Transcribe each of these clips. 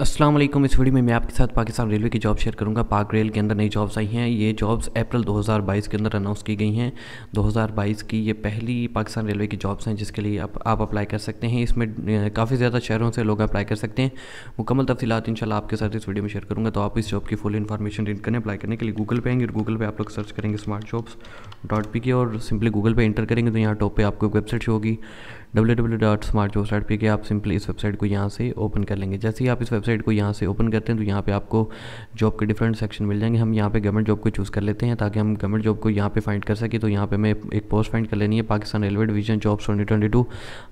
असलम इस वीडियो में मैं आपके साथ पाकिस्तान रेलवे की जॉब शेयर करूंगा पाक रेल के अंदर नई जॉब्स आई हैं ये जॉब्स अप्रैल 2022 के अंदर अनाउंस की गई हैं 2022 की ये पहली पाकिस्तान रेलवे की जॉब्स हैं जिसके लिए आप आप अप्लाई कर सकते हैं इसमें काफ़ी ज़्यादा शहरों से लोग अप्लाई कर सकते हैं मुकम्मल तफसीत इन आपके साथ इस वीडियो में शेयर करूँगा तो आप इस जॉब की फुल इन्फॉर्मेशन रीड करें अप्लाई करने के लिए गूगल पे आएंगे और गूगल पर आप लोग सर्च करेंगे स्मार्ट जॉब्स डॉट पी के और सिंपली गूगल पर इंटर करेंगे तो यहाँ टॉप पर आपको वेबसाइट शो होगी W W dot smart jobs dot P K आप सिंपली इस वेबसाइट को यहाँ से ओपन कर लेंगे जैसे ही आप इस वेबसाइट को यहाँ से ओपन करते हैं तो यहाँ पे आपको जॉब के डिफरेंट सेक्शन मिल जाएंगे हम यहाँ पे गवर्नमेंट जॉब को चूज़ कर लेते हैं ताकि हम गवर्नमेंट जॉब को यहाँ पे फाइंड कर सके तो यहाँ पे हमें एक पोस्ट फाइंड कर लेनी है Pakistan railway division jobs twenty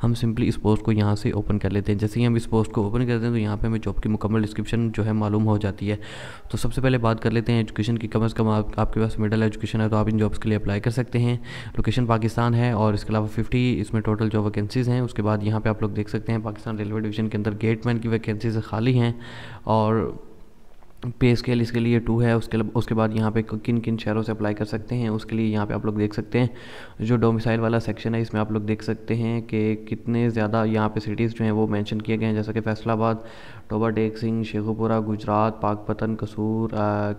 हम सिंपली इस पोस्ट को यहाँ से ओपन कर लेते हैं जैसे ही हम इस पोस्ट को ओपन करते हैं तो यहाँ पर हमें जॉब की मुकम्मल डिस्क्रिप्शन जो है मालूम हो जाती है तो सबसे पहले बात कर लेते हैं एजुकेशन की कम अज़ कम आपके पास मिडल एजुकेशन है तो आप इन जॉब्स के लिए अप्लाई कर सकते हैं लोकेशन पाकिस्तान है और इसके अलावा फिफ्टी इसमें टोटल जॉब वैकेंसी वैकेंसीज़ हैं उसके बाद यहाँ पे आप लोग देख सकते हैं पाकिस्तान रेलवे डिवीज़न के अंदर गेटमैन की वैकेंसीज़ खाली हैं और पे स्केल इसके लिए टू है उसके उसके बाद यहाँ पे किन किन शहरों से अप्लाई कर सकते हैं उसके लिए यहाँ पे आप लोग देख सकते हैं जो डोमिसाइल वाला सेक्शन है इसमें आप लोग देख सकते हैं कि कितने ज़्यादा यहाँ पे सिटीज़ जो हैं वो मेंशन किए गए हैं जैसे कि फैसलाबाद टोबा टेक सिंह शेखुपुरा गुजरात पाकपतन कसूर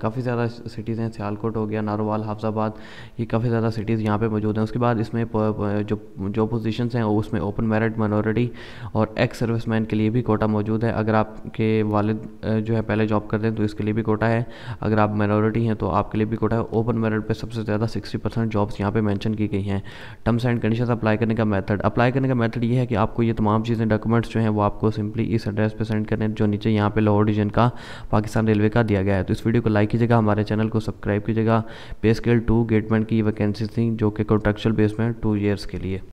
काफ़ी ज़्यादा सिटीज़ हैं सियालकोट हो गया नारोवाल हाफजाबाद ये काफ़ी ज़्यादा सिटीज़ यहाँ पर मौजूद हैं उसके बाद इसमें जो जो पोजिशन हैं उसमें ओपन मेरिट मनोरिटी और एक्स सर्विस के लिए भी कोटा मौजूद है अगर आपके वालद जो है पहले जॉब करते हैं तो इस के लिए भी कोटा है अगर आप माइनॉरिटी हैं तो आपके लिए भी कोटा है ओपन मेरिट पे सबसे ज़्यादा सिक्सटी परसेंट जॉब्स यहाँ पे मेंशन की गई हैं टर्म्स एंड कंडीशन अप्लाई करने का मेथड अप्लाई करने का मेथड ये है कि आपको ये तमाम चीज़ें डॉक्यूमेंट्स जो हैं वो आपको सिंपली इस एड्रेस पर सेंड करने जो नीचे यहाँ पर लाहौर डिजन का पाकिस्तान रेलवे का दिया गया है तो इस वीडियो को लाइक कीजिएगा हमारे चैनल को सब्सक्राइब कीजिएगा पे स्केल टू गेटमेंट की वैकेंसी थी जो कि कॉन्ट्रेक्चुअल बेस में टू ईयर्स के लिए